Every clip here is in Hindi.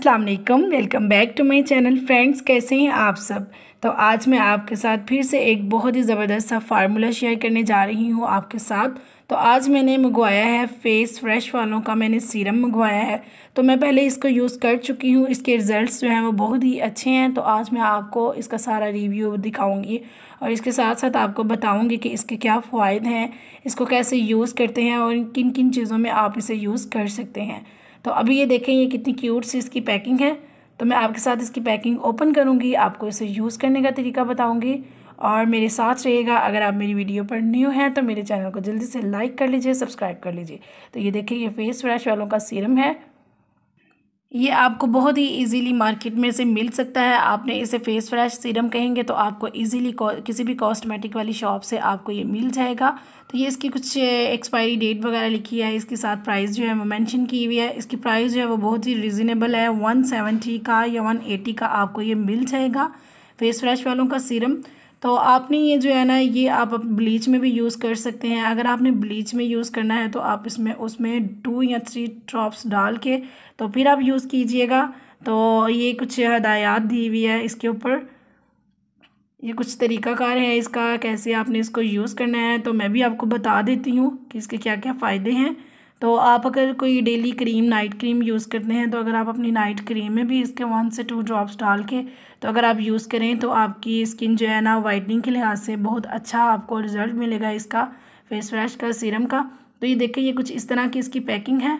अस्सलाम वालेकुम welcome back to my channel friends कैसे हैं आप सब तो आज मैं आपके साथ फिर से एक बहुत ही ज़बरदस्त सा फार्मूला शेयर करने जा रही हूँ आपके साथ तो आज मैंने मंगवाया है फेस फ्रेश वालों का मैंने सीरम मंगवाया है तो मैं पहले इसको यूज़ कर चुकी हूँ इसके रिज़ल्ट्स जो हैं वो बहुत ही अच्छे हैं तो आज मैं आपको इसका सारा रिव्यू दिखाऊंगी और इसके साथ साथ आपको बताऊंगी कि इसके क्या फ़वाद हैं इसको कैसे यूज़ करते हैं और किन किन चीज़ों में आप इसे यूज़ कर सकते हैं तो अभी ये देखें ये कितनी क्यूट सी इसकी पैकिंग है तो मैं आपके साथ इसकी पैकिंग ओपन करूँगी आपको इसे यूज़ करने का तरीका बताऊँगी और मेरे साथ रहिएगा अगर आप मेरी वीडियो पर न्यू हैं तो मेरे चैनल को जल्दी से लाइक कर लीजिए सब्सक्राइब कर लीजिए तो ये देखिए ये फेस फ्रेश वालों का सीरम है ये आपको बहुत ही इजीली मार्केट में से मिल सकता है आपने इसे फेस फ्रेश सीरम कहेंगे तो आपको इजीली किसी भी कॉस्मेटिक वाली शॉप से आपको ये मिल जाएगा तो ये इसकी कुछ एक्सपायरी डेट वगैरह लिखी है इसके साथ प्राइस जो है वो मेंशन की हुई है इसकी प्राइस जो है वो बहुत ही रिजनेबल है वन सेवेंटी का या वन एटी का आपको ये मिल जाएगा फेस फ्रेश वालों का सीरम तो आपने ये जो है ना ये आप ब्लीच में भी यूज़ कर सकते हैं अगर आपने ब्लीच में यूज़ करना है तो आप इसमें उसमें टू या थ्री ड्रॉप्स डाल के तो फिर आप यूज़ कीजिएगा तो ये कुछ हदायत दी हुई है इसके ऊपर ये कुछ तरीक़ाकार है इसका कैसे आपने इसको यूज़ करना है तो मैं भी आपको बता देती हूँ कि इसके क्या क्या फ़ायदे हैं तो आप अगर कोई daily cream night cream use करते हैं तो अगर आप अपनी नाइट क्रीम में भी इसके वन से टू ड्रॉप्स डाल के तो अगर आप यूज़ करें तो आपकी स्किन जो है ना वाइटनिंग के लिहाज से बहुत अच्छा आपको रिज़ल्ट मिलेगा इसका फेस वाश का सीरम का तो ये देखिए ये कुछ इस तरह की इसकी पैकिंग है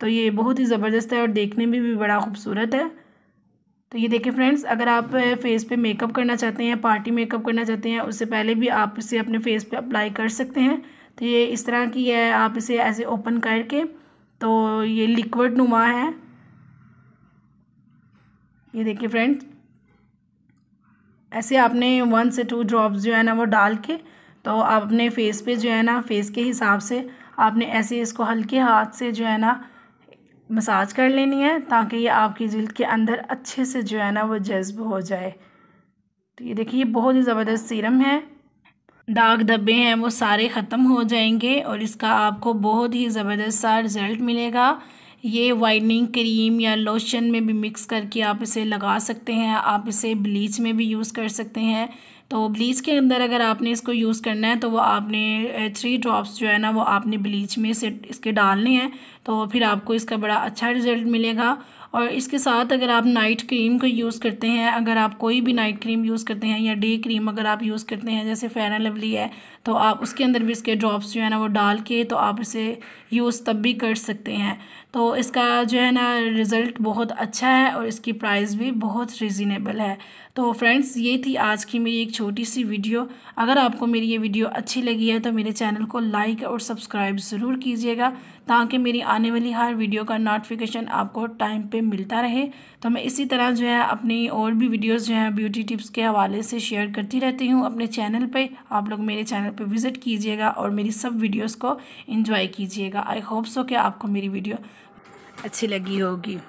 तो ये बहुत ही ज़बरदस्त है और देखने में भी, भी बड़ा खूबसूरत है तो ये देखिए फ्रेंड्स अगर आप फेस पे मेकअप करना चाहते हैं पार्टी मेकअप करना चाहते हैं उससे पहले भी आप इसे अपने फेस पे अप्लाई कर सकते हैं तो ये इस तरह की है आप इसे ऐसे ओपन करके तो ये लिक्विड नुमा है ये देखिए फ्रेंड्स ऐसे आपने वन से टू ड्रॉप्स जो है ना वो डाल के तो आप अपने फेस पे जो है ना फेस के हिसाब से आपने ऐसे इसको हल्के हाथ से जो है ना मसाज कर लेनी है ताकि ये आपकी जल्द के अंदर अच्छे से जो है ना वो जज्ब हो जाए तो ये देखिए ये बहुत ही ज़बरदस्त सीरम है दाग धब्बे हैं वो सारे ख़त्म हो जाएंगे और इसका आपको बहुत ही ज़बरदस्त सा रिज़ल्ट मिलेगा ये वाइटनिंग क्रीम या लोशन में भी मिक्स करके आप इसे लगा सकते हैं आप इसे ब्लीच में भी यूज़ कर सकते हैं तो ब्लीच के अंदर अगर आपने इसको यूज़ करना है तो वो आपने थ्री ड्रॉप्स जो है ना वो आपने ब्लीच में से इसके डालने हैं तो फिर आपको इसका बड़ा अच्छा रिज़ल्ट मिलेगा और इसके साथ अगर आप नाइट क्रीम को यूज़ करते हैं अगर आप कोई भी नाइट क्रीम यूज़ करते हैं या डे क्रीम अगर आप यूज़ करते हैं जैसे फैना लवली है तो आप उसके अंदर भी इसके ड्रॉप्स जो है ना वो डाल के तो आप इसे यूज़ तब भी कर सकते हैं तो इसका जो है ना रिज़ल्ट बहुत अच्छा है और इसकी प्राइस भी बहुत रिजनेबल है तो फ्रेंड्स ये थी आज की मेरी एक छोटी सी वीडियो अगर आपको मेरी ये वीडियो अच्छी लगी है तो मेरे चैनल को लाइक और सब्सक्राइब ज़रूर कीजिएगा ताकि मेरी आने वाली हर वीडियो का नोटिफिकेशन आपको टाइम पे मिलता रहे तो मैं इसी तरह जो है अपनी और भी वीडियोस जो हैं ब्यूटी टिप्स के हवाले से शेयर करती रहती हूँ अपने चैनल पर आप लोग मेरे चैनल पर विज़िट कीजिएगा और मेरी सब वीडियोज़ को इन्जॉय कीजिएगा आई होप सो कि आपको मेरी वीडियो अच्छी लगी होगी